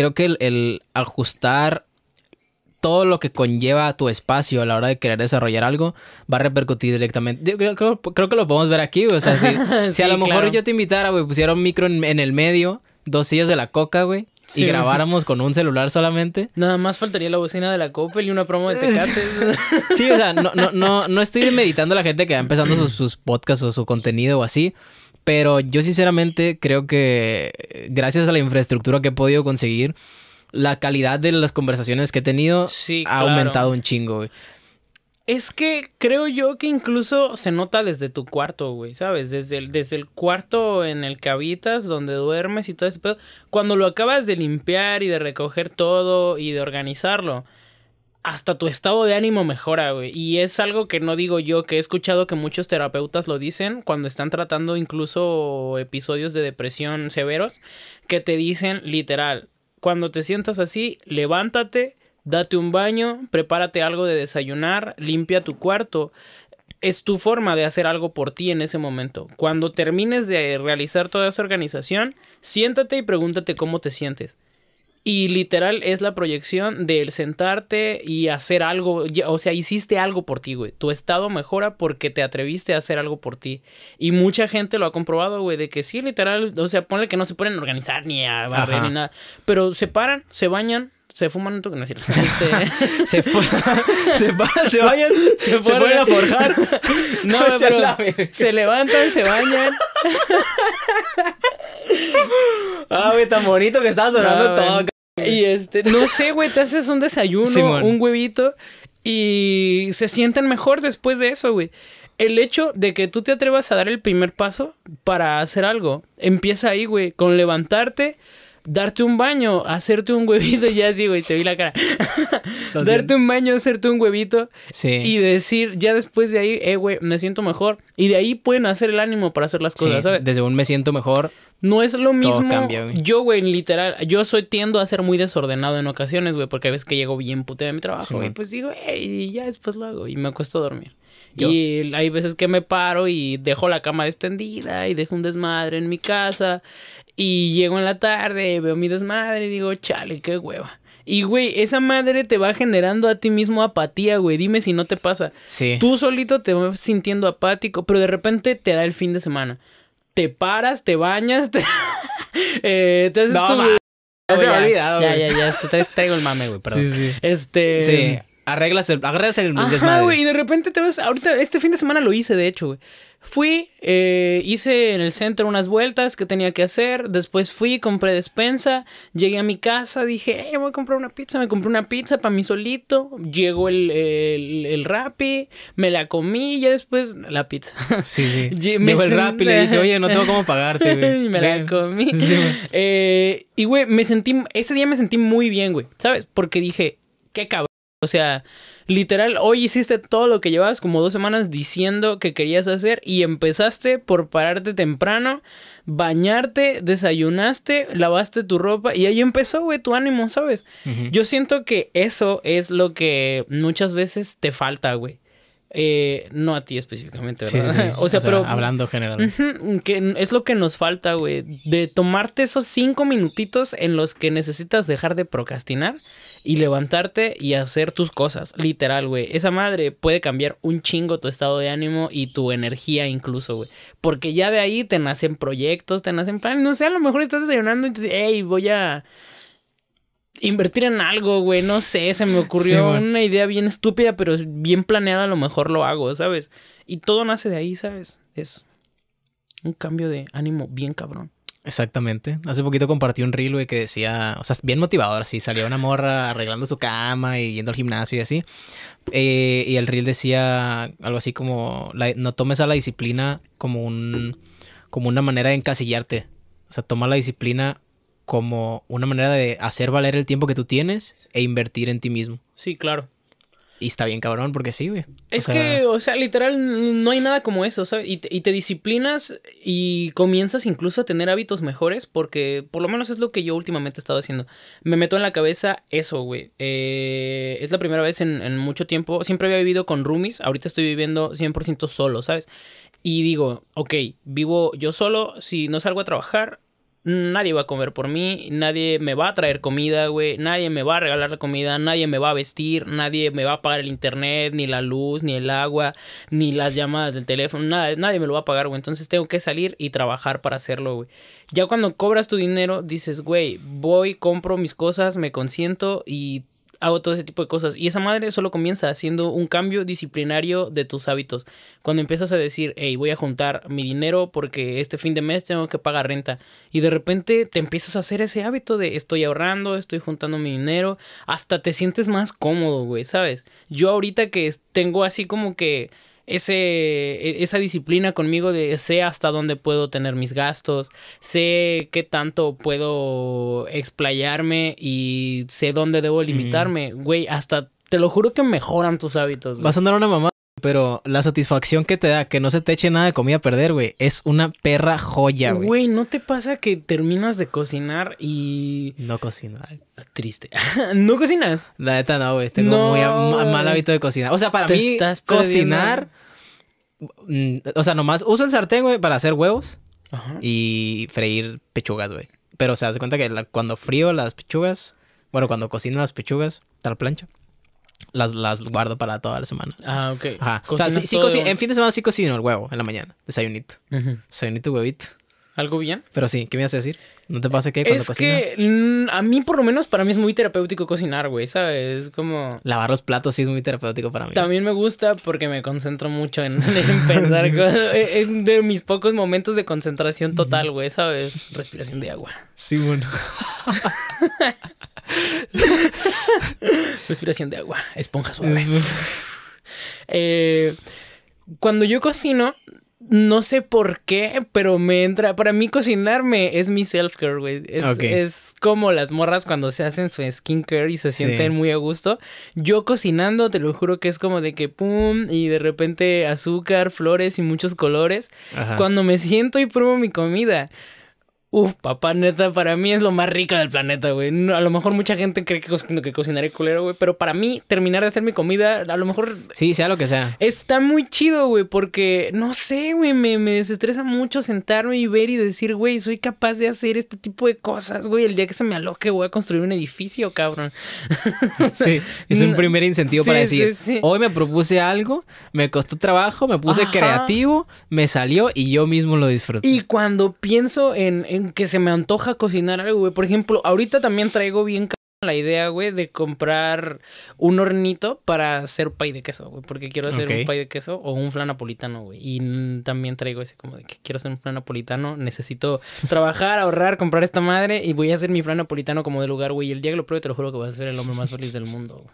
creo que el, ajustar todo lo que conlleva tu espacio a la hora de querer desarrollar algo va a repercutir directamente. creo, que lo podemos ver aquí, O sea, si, a lo mejor yo te invitara, güey, pusiera un micro en, el medio, dos sillas de la coca, güey. y grabáramos con un celular solamente. Nada más faltaría la bocina de la Coppel y una promo de Tecate. sí, o sea, no, no, no, no estoy meditando a la gente que va empezando sus podcasts o su contenido o así. Pero yo sinceramente creo que gracias a la infraestructura que he podido conseguir, la calidad de las conversaciones que he tenido ha aumentado un chingo, güey. Es que creo yo que incluso se nota desde tu cuarto, güey, ¿sabes? Desde desde el cuarto en el que habitas, donde duermes y todo ese pedo. Cuando lo acabas de limpiar y de recoger todo y de organizarlo hasta tu estado de ánimo mejora, güey. Y es algo que no digo yo, que he escuchado que muchos terapeutas lo dicen cuando están tratando incluso episodios de depresión severos, que te dicen literal, cuando te sientas así, levántate, date un baño, prepárate algo de desayunar, limpia tu cuarto. Es tu forma de hacer algo por ti en ese momento. Cuando termines de realizar toda esa organización, siéntate y pregúntate cómo te sientes. Y literal es la proyección del sentarte y hacer algo, o sea, hiciste algo por ti, güey. Tu estado mejora porque te atreviste a hacer algo por ti. Y mucha gente lo ha comprobado, güey, de que sí, literal, o sea, ponle que no se pueden organizar ni a ni nada, pero se paran, se bañan, se fuman no este, se, se, se bañan, se, ponen a forjar. no, pero se levantan, se bañan. ah, güey, tan bonito que estaba sonando todo y este, no sé, güey, te haces un desayuno, un huevito y se sienten mejor después de eso, güey. El hecho de que tú te atrevas a dar el primer paso para hacer algo, empieza ahí, güey, con levantarte, darte un baño, hacerte un huevito, ya así, güey, te vi la cara. darte un baño, hacerte un huevito y decir, ya después de ahí, eh, güey, me siento mejor y de ahí pueden hacer el ánimo para hacer las cosas, Desde un me siento mejor. No es lo mismo. Cambia, güey. Yo, güey, literal, yo soy tiendo a ser muy desordenado en ocasiones, güey, porque a veces que llego bien puteo de mi trabajo, y pues digo, y ya después lo hago y me acuesto a dormir. Y hay veces que me paro y dejo la cama extendida y dejo un desmadre en mi casa y llego en la tarde, veo mi desmadre y digo, chale, qué hueva. Y, güey, esa madre te va generando a ti mismo apatía, güey. Dime si no te pasa. Sí. Tú solito te vas sintiendo apático, pero de repente te da el fin de semana. Te paras, te bañas, te... Eh, haces no, tu... Ya Ya, ya, ya. traigo el mame, güey, Sí, sí. Este... Arreglas el, arreglas el Ajá, güey, y de repente te ves Ahorita, este fin de semana lo hice, de hecho, güey. Fui, eh, hice en el centro unas vueltas que tenía que hacer. Después fui, compré despensa. Llegué a mi casa, dije, hey, voy a comprar una pizza. Me compré una pizza para mí solito. Llegó el, el, el me la comí y después la pizza. Sí, sí. Llegó el rapi y le dije, oye, no tengo cómo pagarte, güey. me la comí. Eh, y, güey, me sentí. Ese día me sentí muy bien, güey. ¿Sabes? Porque dije, qué cabrón. O sea, literal, hoy hiciste todo lo que llevabas como dos semanas diciendo que querías hacer y empezaste por pararte temprano, bañarte, desayunaste, lavaste tu ropa y ahí empezó, güey, tu ánimo, ¿sabes? Yo siento que eso es lo que muchas veces te falta, güey. Eh, no a ti específicamente, ¿verdad? O, sea, pero. Hablando general. que es lo que nos falta, güey. De tomarte esos cinco minutitos en los que necesitas dejar de procrastinar y levantarte y hacer tus cosas. Literal, güey. Esa madre puede cambiar un chingo tu estado de ánimo y tu energía, incluso, güey. Porque ya de ahí te nacen proyectos, te nacen planes. No sé, a lo mejor estás desayunando y te dices, hey, voy a invertir en algo, güey. No sé, se me ocurrió una idea bien estúpida, pero bien planeada, a lo mejor lo hago, ¿sabes? Y todo nace de ahí, ¿sabes? Es un cambio de ánimo bien cabrón. Exactamente. Hace poquito compartí un reel, güey, que decía, o sea, bien motivador, así, salía una morra arreglando su cama y yendo al gimnasio y así. Eh, y el reel decía algo así como, no tomes a la disciplina como un, como una manera de encasillarte. O sea, toma la disciplina como una manera de hacer valer el tiempo que tú tienes e invertir en ti mismo. Sí, claro. Y está bien cabrón porque sí, güey. Es que, o sea, literal, no hay nada como eso, ¿sabes? Y te, disciplinas y comienzas incluso a tener hábitos mejores porque por lo menos es lo que yo últimamente he estado haciendo. Me meto en la cabeza eso, güey. Eh, es la primera vez en, en, mucho tiempo. Siempre había vivido con roomies, ahorita estoy viviendo 100% solo, ¿sabes? Y digo, ok, vivo yo solo, si no salgo a trabajar, nadie va a comer por mí, nadie me va a traer comida, güey, nadie me va a regalar la comida, nadie me va a vestir, nadie me va a pagar el internet, ni la luz, ni el agua, ni las llamadas del teléfono, nada, nadie me lo va a pagar, güey. Entonces tengo que salir y trabajar para hacerlo, güey. Ya cuando cobras tu dinero, dices, güey, voy, compro mis cosas, me consiento y hago todo ese tipo de cosas. Y esa madre solo comienza haciendo un cambio disciplinario de tus hábitos. Cuando empiezas a decir, hey, voy a juntar mi dinero porque este fin de mes tengo que pagar renta. Y de repente te empiezas a hacer ese hábito de estoy ahorrando, estoy juntando mi dinero. Hasta te sientes más cómodo, güey, ¿sabes? Yo ahorita que tengo así como que ese, e, esa disciplina conmigo de sé hasta dónde puedo tener mis gastos, sé qué tanto puedo explayarme y sé dónde debo limitarme. Güey, hasta te lo juro que mejoran tus hábitos. vas a sonar una mamá, pero la satisfacción que te da que no se te eche nada de comida a perder, güey, es una perra joya, güey. Güey, ¿no te pasa que terminas de cocinar y. No cocino. Triste. ¿No cocinas? La neta no, güey. Tengo muy mal hábito de cocinar. O sea, para mí, cocinar. Mm, o sea, nomás uso el sartén, güey, para hacer huevos y freír pechugas, güey. Pero se hace cuenta que cuando frío las pechugas, bueno, cuando cocino las pechugas, Está tal plancha las, guardo para toda la semana. Ah, ok. O sea, sí, en fin de semana sí cocino el huevo en la mañana, desayunito. Desayunito, huevito. ¿Algo bien? Pero sí, ¿qué me ibas a decir? ¿No te pasa que cuando es Que, mm, a mí, por lo menos, para mí es muy terapéutico cocinar, güey, ¿sabes? como... Lavar los platos sí es muy terapéutico para mí. También me gusta porque me concentro mucho en, pensar cosas. E, es de mis pocos momentos de concentración total, güey, ¿sabes? Respiración de agua. Sí, bueno. Respiración de agua, esponja suave. Eh, cuando yo cocino, no sé por qué, pero me entra. Para mí, cocinarme es mi self-care, güey. Es, como las morras cuando se hacen su skincare y se sienten muy a gusto. Yo cocinando, te lo juro que es como de que pum, y de repente azúcar, flores y muchos colores. Cuando me siento y pruebo mi comida. Uf, papá, neta, para mí es lo más rica del planeta, güey. a lo mejor mucha gente cree que, que cocinaré culero, güey. Pero para mí, terminar de hacer mi comida, a lo mejor. Sí, sea lo que sea. Está muy chido, güey, porque no sé, güey. Me, me desestresa mucho sentarme y ver y decir, güey, soy capaz de hacer este tipo de cosas, güey. El día que se me aloque, voy a construir un edificio, cabrón. sí, es un primer incentivo para decir, sí, hoy me propuse algo, me costó trabajo, me puse creativo, me salió y yo mismo lo disfruté. Y cuando pienso en que se me antoja cocinar algo, güey. Por ejemplo, ahorita también traigo bien la idea, güey, de comprar un hornito para hacer pay de queso, güey, porque quiero hacer un pay de queso o un flan napolitano, güey. Y también traigo ese como de que quiero hacer un flan napolitano, necesito trabajar, ahorrar, comprar esta madre y voy a hacer mi flan napolitano como de lugar, güey. Y el día que lo pruebe, te lo juro que voy a ser el hombre más feliz del mundo. Güey.